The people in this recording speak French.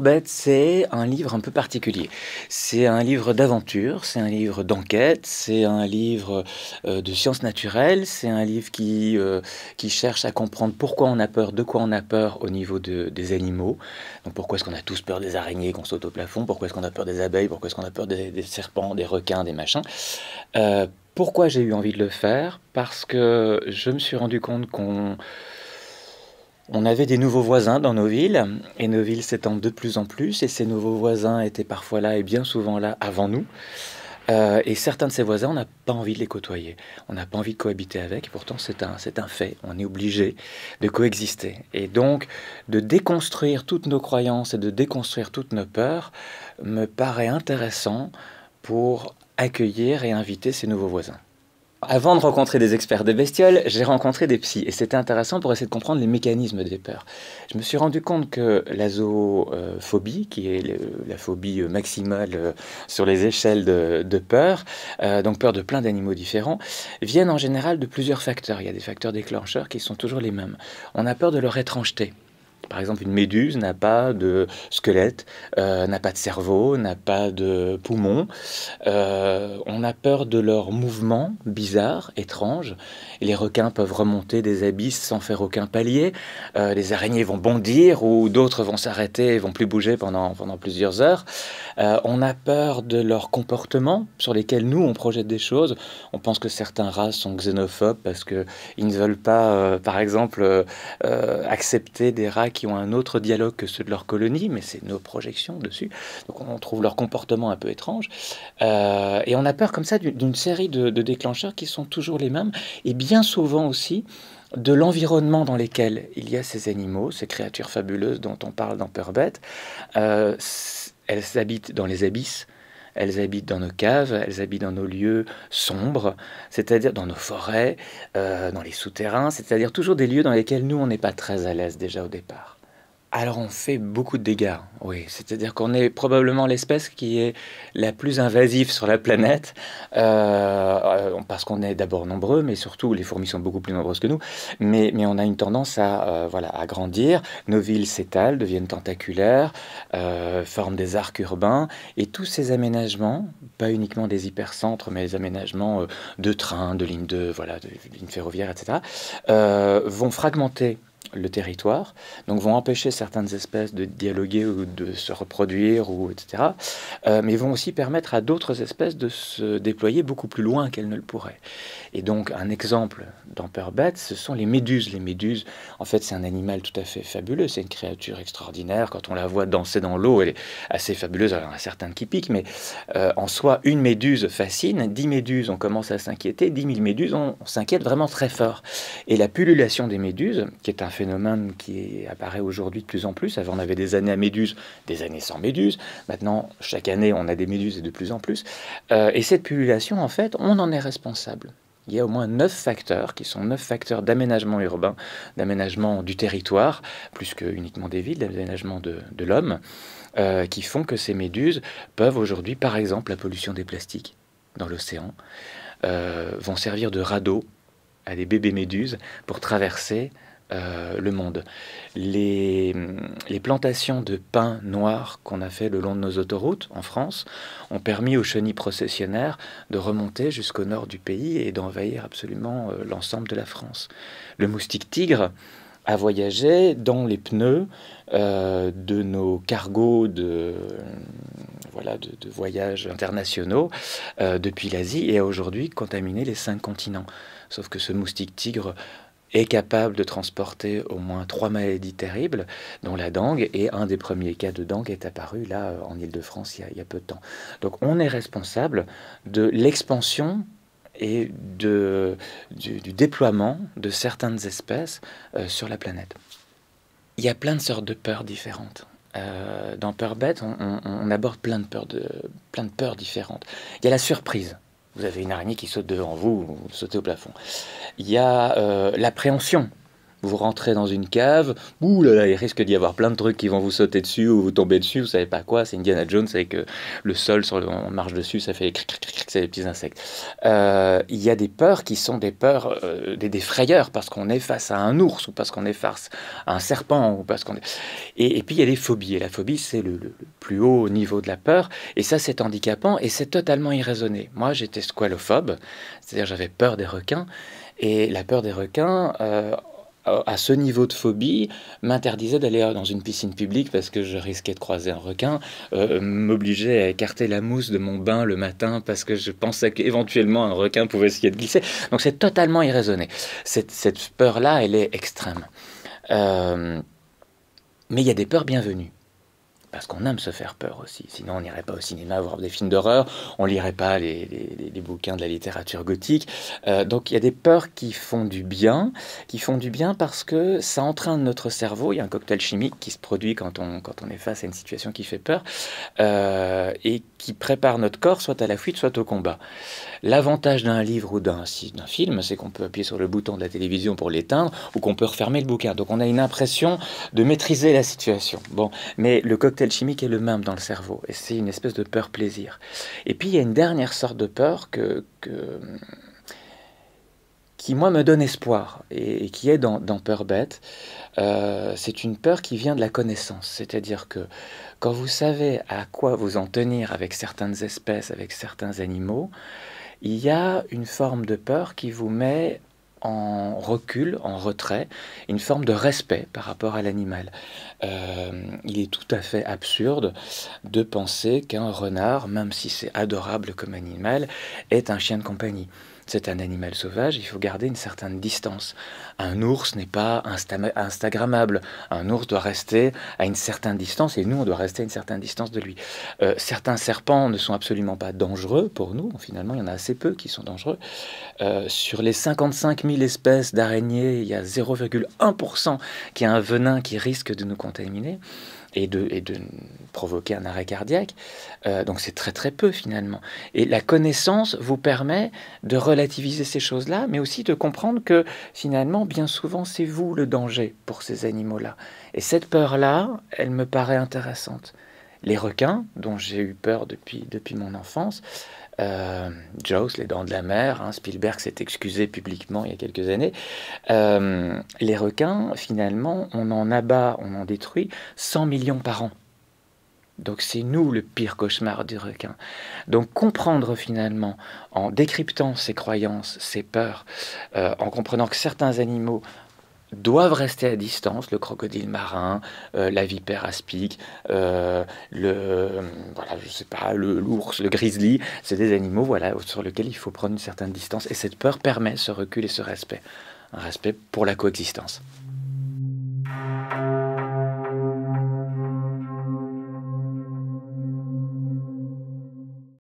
bête, c'est un livre un peu particulier. C'est un livre d'aventure, c'est un livre d'enquête, c'est un livre euh, de sciences naturelles, c'est un livre qui, euh, qui cherche à comprendre pourquoi on a peur, de quoi on a peur au niveau des animaux. Donc pourquoi est-ce qu'on a tous peur des araignées qu'on saute au plafond, pourquoi est-ce qu'on a peur des abeilles, pourquoi est-ce qu'on a peur des, serpents, des requins, des machins. Euh, pourquoi j'ai eu envie de le faire Parce que je me suis rendu compte qu'on on avait des nouveaux voisins dans nos villes, et nos villes s'étendent de plus en plus, et ces nouveaux voisins étaient parfois là et bien souvent là avant nous. Euh, et certains de ces voisins, on n'a pas envie de les côtoyer, on n'a pas envie de cohabiter avec, et pourtant c'est un, c'est un fait, on est obligé de coexister. Et donc de déconstruire toutes nos croyances et de déconstruire toutes nos peurs me paraît intéressant pour accueillir et inviter ces nouveaux voisins. Avant de rencontrer des experts des bestioles, j'ai rencontré des psys et c'était intéressant pour essayer de comprendre les mécanismes des peurs. Je me suis rendu compte que la zoophobie, qui est la phobie maximale euh, sur les échelles de, peur, euh, donc peur de plein d'animaux différents, viennent en général de plusieurs facteurs. Il y a des facteurs déclencheurs qui sont toujours les mêmes. On a peur de leur étrangeté. Par exemple, une méduse n'a pas de squelette, euh, n'a pas de cerveau, n'a pas de poumon euh, on a peur de leurs mouvements bizarres, étranges. Les requins peuvent remonter des abysses sans faire aucun palier. Euh, les araignées vont bondir ou d'autres vont s'arrêter et vont plus bouger pendant, pendant plusieurs heures. on a peur de leurs comportements sur lesquels nous, on projette des choses. On pense que certains rats sont xénophobes parce qu'ils ne veulent pas, par exemple, accepter des rats qui ont un autre dialogue que ceux de leur colonie, mais c'est nos projections dessus. Donc on trouve leur comportement un peu étrange. Euh, et on a peur comme ça d'une série de, déclencheurs qui sont toujours les mêmes, et bien souvent aussi de l'environnement dans lequel il y a ces animaux, ces créatures fabuleuses dont on parle dans Peur Bête elles habitent dans les abysses, elles habitent dans nos caves, elles habitent dans nos lieux sombres, c'est-à-dire dans nos forêts, euh, dans les souterrains, c'est-à-dire toujours des lieux dans lesquels nous, on n'est pas très à l'aise déjà au départ alors on fait beaucoup de dégâts, oui. C'est-à-dire qu'on est probablement l'espèce qui est la plus invasive sur la planète, euh, euh, parce qu'on est d'abord nombreux, mais surtout les fourmis sont beaucoup plus nombreuses que nous. Mais, on a une tendance à, euh, voilà, à grandir. Nos villes s'étalent, deviennent tentaculaires, forment des arcs urbains, et tous ces aménagements, pas uniquement des hypercentres, mais des aménagements de trains, de lignes de, voilà, lignes ferroviaires, etc., vont fragmenter le territoire, donc vont empêcher certaines espèces de dialoguer ou de se reproduire, ou etc. Euh, mais vont aussi permettre à d'autres espèces de se déployer beaucoup plus loin qu'elles ne le pourraient. Et donc un exemple bête ce sont les méduses. Les méduses, en fait, c'est un animal tout à fait fabuleux, c'est une créature extraordinaire. Quand on la voit danser dans l'eau, elle est assez fabuleuse. Alors, il y certaines qui piquent, mais euh, en soi, une méduse fascine. Dix méduses, on commence à s'inquiéter. Dix mille méduses, on, on s'inquiète vraiment très fort. Et la pullulation des méduses, qui est un phénomène qui apparaît aujourd'hui de plus en plus. Avant, on avait des années à méduses, des années sans méduses. Maintenant, chaque année, on a des méduses et de plus en plus. Euh, et cette population, en fait, on en est responsable. Il y a au moins neuf facteurs qui sont neuf facteurs d'aménagement urbain, d'aménagement du territoire, plus que uniquement des villes, d'aménagement de, l'homme, euh, qui font que ces méduses peuvent aujourd'hui, par exemple, la pollution des plastiques dans l'océan, euh, vont servir de radeau à des bébés méduses pour traverser euh, le monde. Les, plantations de pins noirs qu'on a fait le long de nos autoroutes en France ont permis aux chenilles processionnaires de remonter jusqu'au nord du pays et d'envahir absolument euh, l'ensemble de la France. Le moustique tigre a voyagé dans les pneus euh, de nos cargos de, voilà, de, voyages internationaux depuis l'Asie et a aujourd'hui contaminé les cinq continents. Sauf que ce moustique tigre est capable de transporter au moins trois maladies terribles, dont la dengue, et un des premiers cas de dengue est apparu là euh, en Ile-de-France il, y a peu de temps. Donc on est responsable de l'expansion et de, du, déploiement de certaines espèces euh, sur la planète. Il y a plein de sortes de peurs différentes. Euh, dans Peur Bête, on, on, aborde plein de peurs de, plein de peurs différentes. Il y a la surprise vous avez une araignée qui saute devant vous, vous sautez au plafond. Il y a euh, l'appréhension vous rentrez dans une cave, là il risque d'y avoir plein de trucs qui vont vous sauter dessus ou vous tomber dessus, vous savez pas quoi, c'est Indiana Jones avec que le sol, sur le, on marche dessus, ça fait cric, cric, cric, petits insectes. Euh, il y a des peurs qui sont des peurs, euh, des, frayeurs, parce qu'on est face à un ours, ou parce qu'on est face à un serpent, ou parce qu'on est... et, et, puis il y a des phobies, et la phobie, c'est le, plus haut niveau de la peur, et ça, c'est handicapant, et c'est totalement irraisonné. Moi, j'étais squalophobe, c'est-à-dire j'avais peur des requins, et la peur des requins euh, à ce niveau de phobie, m'interdisait d'aller euh, dans une piscine publique parce que je risquais de croiser un requin, euh, m'obligeait à écarter la mousse de mon bain le matin parce que je pensais qu'éventuellement un requin pouvait essayer de glisser. Donc c'est totalement irraisonné. Cette, peur-là, elle est extrême. Euh, mais il y a des peurs bienvenues parce qu'on aime se faire peur aussi. Sinon, on n'irait pas au cinéma voir des films d'horreur, on lirait pas les, bouquins de la littérature gothique. Euh, donc, il y a des peurs qui font du bien, qui font du bien parce que ça entraîne notre cerveau. Il y a un cocktail chimique qui se produit quand on, quand on est face à une situation qui fait peur euh, et qui prépare notre corps soit à la fuite, soit au combat. L'avantage d'un livre ou d'un film, c'est qu'on peut appuyer sur le bouton de la télévision pour l'éteindre ou qu'on peut refermer le bouquin. Donc, on a une impression de maîtriser la situation. Bon, mais le cocktail chimique est le même dans le cerveau. Et c'est une espèce de peur-plaisir. Et puis, il y a une dernière sorte de peur que, qui, moi, me donne espoir et, qui est dans, Peur Bête. Euh, c'est une peur qui vient de la connaissance. C'est-à-dire que quand vous savez à quoi vous en tenir avec certaines espèces, avec certains animaux, il y a une forme de peur qui vous met en recul, en retrait, une forme de respect par rapport à l'animal. Euh, il est tout à fait absurde de penser qu'un renard, même si c'est adorable comme animal, est un chien de compagnie c'est un animal sauvage, il faut garder une certaine distance. Un ours n'est pas instagrammable. Un ours doit rester à une certaine distance et nous, on doit rester à une certaine distance de lui. Euh, certains serpents ne sont absolument pas dangereux pour nous. Finalement, il y en a assez peu qui sont dangereux. Euh, sur les 55 000 espèces d'araignées, il y a 0,1% qui a un venin qui risque de nous contaminer et de, provoquer un arrêt cardiaque. Euh, donc c'est très très peu finalement. Et la connaissance vous permet de relativiser ces choses-là, mais aussi de comprendre que finalement, bien souvent, c'est vous le danger pour ces animaux-là. Et cette peur-là, elle me paraît intéressante les requins, dont j'ai eu peur depuis, depuis mon enfance. Euh, Jaws, Les Dents de la Mer, hein, Spielberg s'est excusé publiquement il y a quelques années. Euh, les requins, finalement, on en abat, on en détruit 100 millions par an. Donc c'est nous le pire cauchemar du requin. Donc comprendre finalement, en décryptant ses croyances, ses peurs, euh, en comprenant que certains animaux doivent rester à distance, le crocodile marin, euh, la vipère aspic, euh, le je sais pas, le l'ours, le grizzly, c'est des animaux voilà sur lesquels il faut prendre une certaine distance et cette peur permet ce recul et ce respect, un respect pour la coexistence.